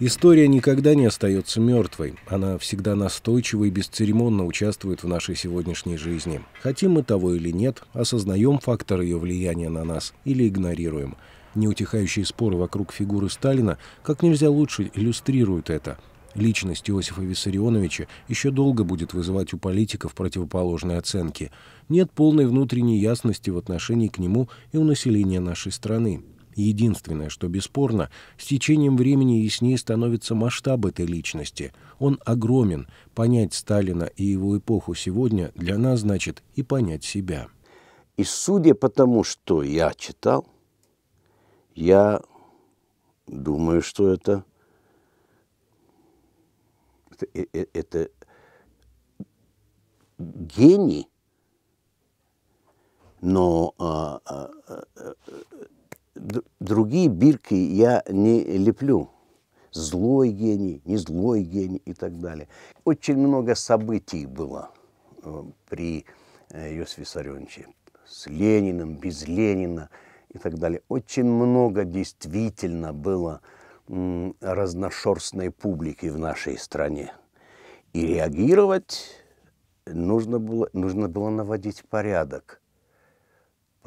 История никогда не остается мертвой. Она всегда настойчиво и бесцеремонно участвует в нашей сегодняшней жизни. Хотим мы того или нет, осознаем фактор ее влияния на нас или игнорируем. Неутихающие споры вокруг фигуры Сталина как нельзя лучше иллюстрируют это. Личность Иосифа Виссарионовича еще долго будет вызывать у политиков противоположные оценки. Нет полной внутренней ясности в отношении к нему и у населения нашей страны. Единственное, что бесспорно, с течением времени яснее становится масштаб этой личности. Он огромен. Понять Сталина и его эпоху сегодня для нас значит и понять себя. И судя по тому, что я читал, я думаю, что это, это, э, э, это гений, но а, а, а, Другие бирки я не леплю. Злой гений, не злой гений и так далее. Очень много событий было э, при э, Иосифе Саренче С Лениным, без Ленина и так далее. Очень много действительно было разношерстной публики в нашей стране. И реагировать нужно было, нужно было наводить порядок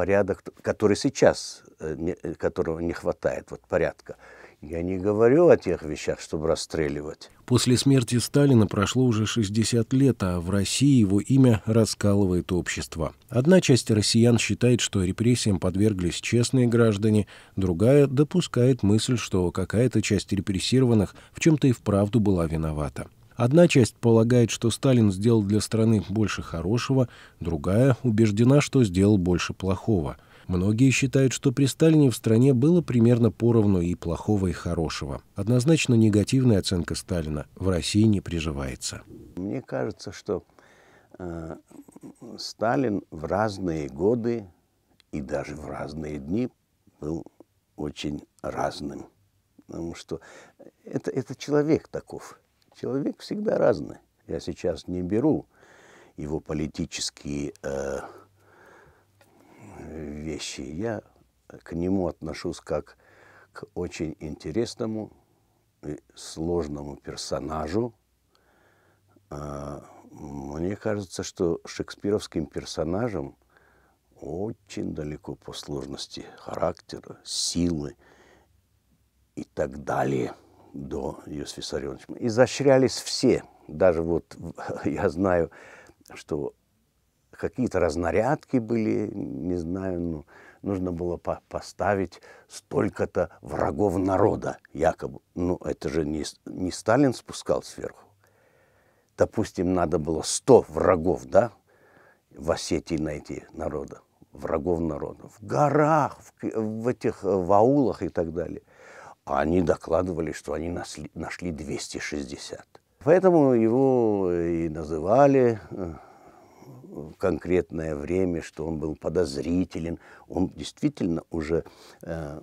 порядок, который сейчас, э, э, которого не хватает, вот порядка. Я не говорю о тех вещах, чтобы расстреливать. После смерти Сталина прошло уже 60 лет, а в России его имя раскалывает общество. Одна часть россиян считает, что репрессиям подверглись честные граждане, другая допускает мысль, что какая-то часть репрессированных в чем-то и вправду была виновата. Одна часть полагает, что Сталин сделал для страны больше хорошего, другая убеждена, что сделал больше плохого. Многие считают, что при Сталине в стране было примерно поровну и плохого, и хорошего. Однозначно негативная оценка Сталина в России не приживается. Мне кажется, что э, Сталин в разные годы и даже в разные дни был очень разным. Потому что это, это человек таков. Человек всегда разный. Я сейчас не беру его политические э, вещи. Я к нему отношусь как к очень интересному и сложному персонажу. Э, мне кажется, что шекспировским персонажем очень далеко по сложности характера, силы и так далее – до Иосифа Виссарионовича. Изощрялись все. Даже вот я знаю, что какие-то разнарядки были, не знаю, ну, нужно было по поставить столько-то врагов народа, якобы. Ну, это же не, не Сталин спускал сверху. Допустим, надо было 100 врагов, да, в Осетии найти народа, врагов народа, в горах, в, в этих э, в аулах и так далее. А они докладывали, что они нашли 260. Поэтому его э, и называли э, конкретное время, что он был подозрителен. Он действительно уже э,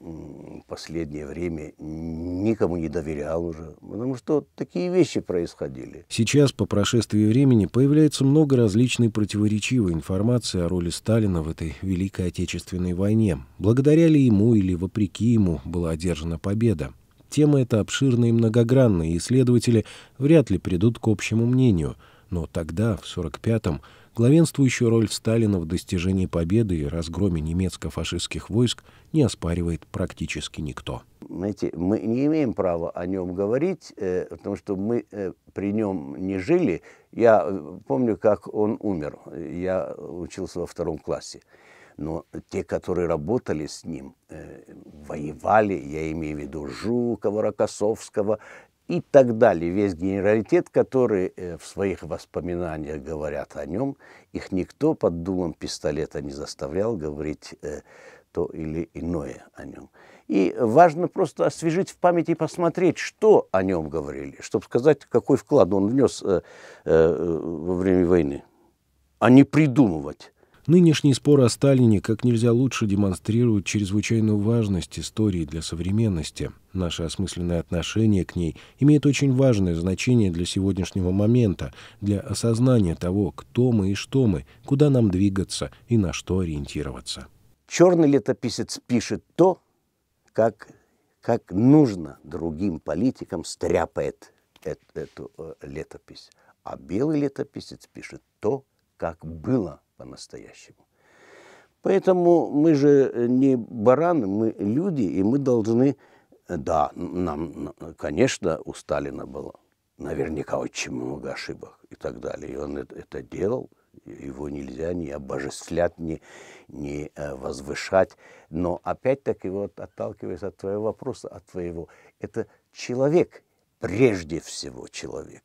последнее время никому не доверял уже, потому что такие вещи происходили. Сейчас, по прошествии времени, появляется много различной противоречивой информации о роли Сталина в этой Великой Отечественной войне. Благодаря ли ему или вопреки ему была одержана победа? Тема эта обширна и многогранна, и исследователи вряд ли придут к общему мнению. Но тогда, в 45-м, Главенствующую роль Сталина в достижении победы и разгроме немецко-фашистских войск не оспаривает практически никто. Знаете, мы не имеем права о нем говорить, э, потому что мы э, при нем не жили. Я э, помню, как он умер. Я учился во втором классе. Но те, которые работали с ним, э, воевали, я имею в виду Жукова, Рокоссовского, и так далее. Весь генералитет, который э, в своих воспоминаниях говорят о нем, их никто под дулом пистолета не заставлял говорить э, то или иное о нем. И важно просто освежить в памяти и посмотреть, что о нем говорили, чтобы сказать, какой вклад он внес э, во время войны, а не придумывать Нынешние споры о Сталине как нельзя лучше демонстрируют чрезвычайную важность истории для современности. Наше осмысленное отношение к ней имеет очень важное значение для сегодняшнего момента, для осознания того, кто мы и что мы, куда нам двигаться и на что ориентироваться. Черный летописец пишет то, как, как нужно другим политикам стряпает эту, эту летопись. А белый летописец пишет то, как было – по-настоящему. Поэтому мы же э, не бараны, мы люди, и мы должны, э, да, нам, конечно, у Сталина было наверняка очень много ошибок и так далее. И он это, делал, его нельзя ни обожествлять, ни, ни э, возвышать. Но опять-таки, вот отталкиваясь от твоего вопроса, от твоего, это человек, прежде всего человек.